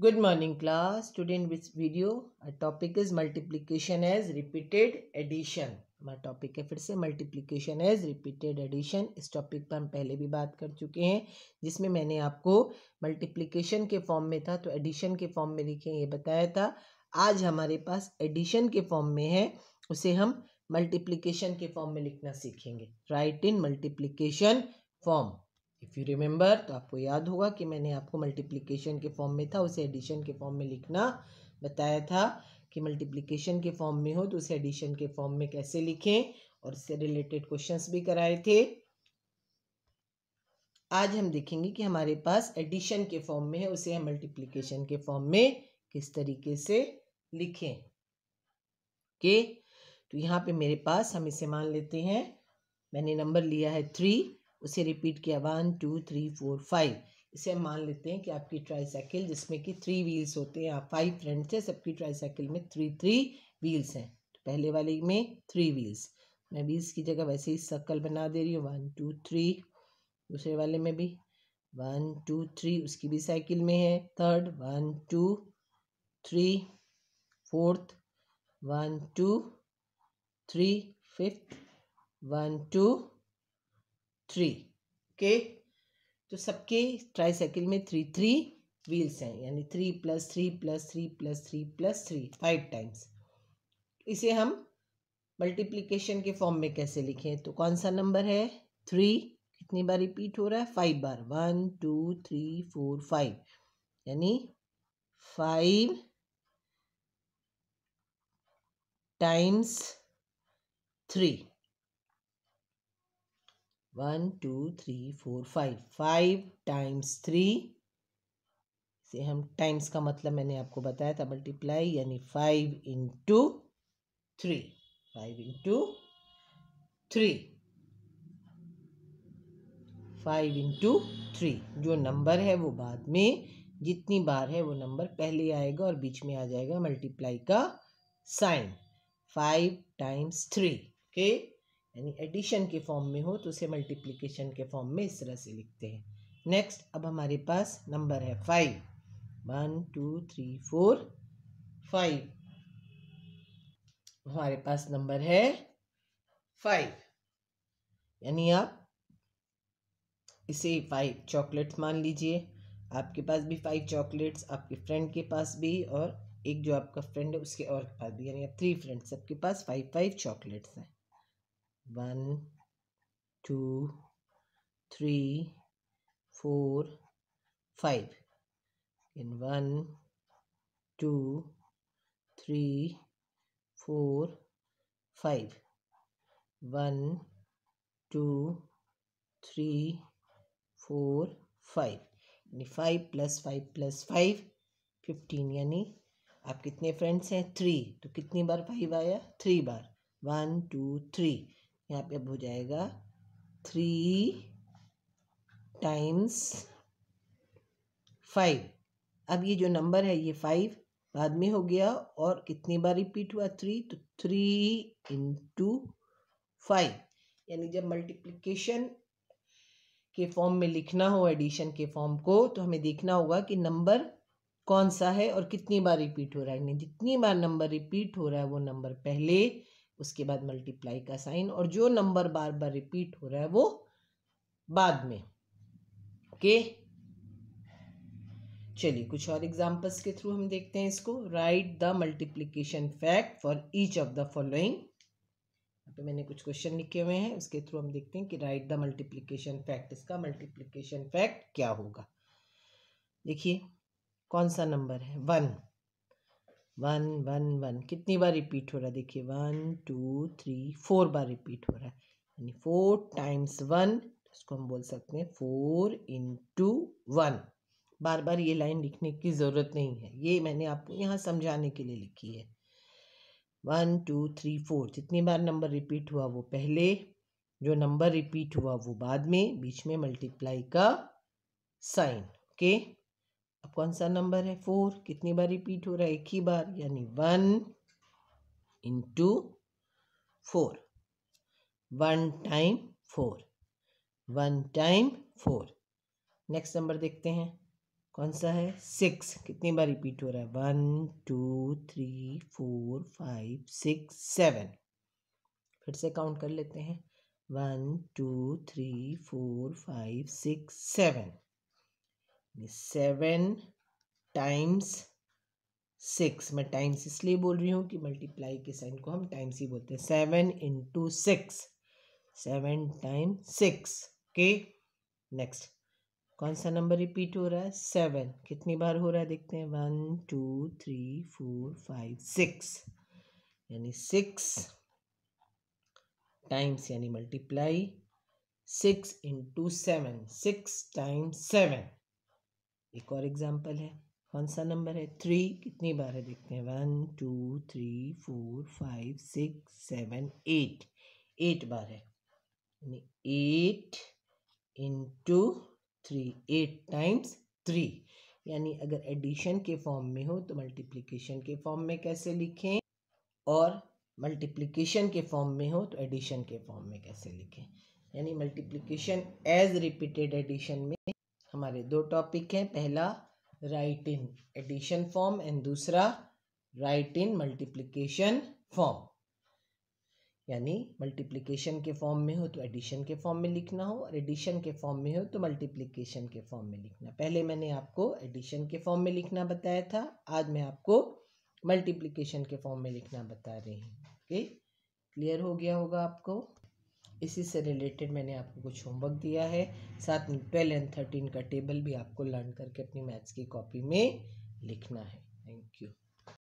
Good morning class. Today in this video our topic is multiplication as repeated addition. हमारा topic है फिर से multiplication as repeated addition इस topic पर हम पहले भी बात कर चुके हैं जिसमें मैंने आपको मल्टीप्लिकेशन के फॉर्म में था तो एडिशन के फॉर्म में लिखे ये बताया था आज हमारे पास एडिशन के फॉर्म में है उसे हम मल्टीप्लिकेशन के फॉर्म में लिखना सीखेंगे right in multiplication form if you remember तो आपको याद होगा कि मैंने आपको मल्टीप्लिकेशन के फॉर्म में था उसे एडिशन के फॉर्म में लिखना बताया था कि मल्टीप्लिकेशन के फॉर्म में हो तो उसे एडिशन के फॉर्म में कैसे लिखें और इससे रिलेटेड क्वेश्चंस भी कराए थे आज हम देखेंगे कि हमारे पास एडिशन के फॉर्म में है उसे हम मल्टीप्लीकेशन के फॉर्म में किस तरीके से लिखें के तो यहाँ पे मेरे पास हम इसे मान लेते हैं मैंने नंबर लिया है थ्री उसे रिपीट किया one two three four five इसे मान लेते हैं कि आपकी ट्राईसाइकिल जिसमें कि थ्री व्हील्स होते हैं आप फाइव फ्रेंड्स हैं सबकी ट्राईसाइकिल में थ्री थ्री व्हील्स हैं तो पहले वाले में थ्री व्हील्स मैं व्हील्स की जगह वैसे ही सर्कल बना दे रही हूँ वन टू थ्री दूसरे वाले में भी वन टू थ्री उसकी भी साइकिल में है third one two three fourth one two three fifth one two three okay तो सबके ट्राईसाइकिल में थ्री थ्री व्हील्स हैं यानी three plus three plus three plus three plus three five times इसे हम मल्टीप्लीकेशन के फॉर्म में कैसे लिखें तो कौन सा नंबर है थ्री कितनी बार रिपीट हो रहा है फाइव बार one two three four five यानी five times three one two three four five five times three से हम टाइम्स का मतलब मैंने आपको बताया था मल्टीप्लाई यानी five into three five into three five into three जो नंबर है वो बाद में जितनी बार है वो नंबर पहले आएगा और बीच में आ जाएगा मल्टीप्लाई का sign five times three okay यानी एडिशन के फॉर्म में हो तो उसे मल्टीप्लिकेशन के फॉर्म में इस तरह से लिखते हैं नेक्स्ट अब हमारे पास नंबर है five one two three four five हमारे पास नंबर है फाइव यानी आप इसे फाइव चॉकलेट्स मान लीजिए आपके पास भी फाइव चॉकलेट्स आपके फ्रेंड के पास भी और एक जो आपका फ्रेंड है उसके और के पास भी यानी आप थ्री फ्रेंड्स सबके पास फाइव फाइव चॉकलेट्स हैं one two three four five in one two three four five one two three four five यानी five plus five plus five fifteen यानी आप कितने फ्रेंड्स हैं थ्री तो कितनी बार फाइव आया थ्री बार वन टू थ्री यहाँ पे अब हो जाएगा थ्री टाइम्स फाइव अब ये जो नंबर है ये फाइव बाद में हो गया और कितनी बार रिपीट हुआ थ्री तो थ्री इंटू फाइव यानी जब मल्टीप्लिकेशन के फॉर्म में लिखना हो एडिशन के फॉर्म को तो हमें देखना होगा कि नंबर कौन सा है और कितनी बार रिपीट हो रहा है यानी जितनी बार नंबर रिपीट हो रहा है वो नंबर पहले उसके बाद मल्टीप्लाई का साइन और जो नंबर बार बार रिपीट हो रहा है वो बाद में ओके चलिए कुछ और एग्जांपल्स के थ्रू हम देखते हैं इसको right the multiplication fact for each of the following पे मैंने कुछ क्वेश्चन लिखे हुए हैं उसके थ्रू हम देखते हैं कि राइट द मल्टीप्लीकेशन फैक्ट इसका मल्टीप्लीकेशन फैक्ट क्या होगा देखिए कौन सा नंबर है वन वन वन वन कितनी बार रिपीट हो रहा है देखिए वन टू थ्री फोर बार रिपीट हो रहा है यानी फोर टाइम्स वन उसको हम बोल सकते हैं फोर इंटू वन बार बार ये लाइन लिखने की ज़रूरत नहीं है ये मैंने आपको यहाँ समझाने के लिए लिखी है वन टू थ्री फोर जितनी बार नंबर रिपीट हुआ वो पहले जो नंबर रिपीट हुआ वो बाद में बीच में मल्टीप्लाई का साइन ओके okay? अब कौन सा नंबर है फोर कितनी बार रिपीट हो रहा है एक ही बार यानी one into four one time four one time four next number देखते हैं कौन सा है सिक्स कितनी बार रिपीट हो रहा है one two three four five six seven फिर से काउंट कर लेते हैं one two three four five six seven seven times six मैं टाइम्स इसलिए बोल रही हूँ कि मल्टीप्लाई के साइन को हम टाइम्स ही बोलते हैं seven into six seven time six के नेक्स्ट कौन सा नंबर रिपीट हो रहा है सेवन कितनी बार हो रहा है देखते हैं one two three four five six यानी सिक्स टाइम्स यानी multiply six into seven six times seven एक और एग्ज़ाम्पल है कौन सा नंबर है थ्री कितनी बार है देखते हैं one two three four five six seven eight eight बार है यानी eight into three eight times three यानी अगर एडिशन के फॉर्म में हो तो मल्टीप्लिकेशन के फॉर्म में कैसे लिखें और मल्टीप्लिकेशन के फॉर्म में हो तो एडिशन के फॉर्म में कैसे लिखें यानी मल्टीप्लिकेशन एज रिपीटेड एडिशन में हमारे दो टॉपिक हैं पहला write in addition form and दूसरा राइट इन मल्टीप्लिकेशन फॉर्म यानी मल्टीप्लिकेशन के फॉर्म में हो तो एडिशन के फॉर्म में लिखना हो और एडिशन के फॉर्म में हो तो मल्टीप्लिकेशन के फॉर्म में लिखना पहले मैंने आपको एडिशन के फॉर्म में लिखना बताया था आज मैं आपको मल्टीप्लिकेशन के फॉर्म में लिखना बता रही हूँ ओके क्लियर हो गया होगा आपको इसी से रिलेटेड मैंने आपको कुछ होमवर्क दिया है साथ में ट्वेल्व एंड थर्टीन का टेबल भी आपको लर्न करके अपनी मैथ्स की कॉपी में लिखना है थैंक यू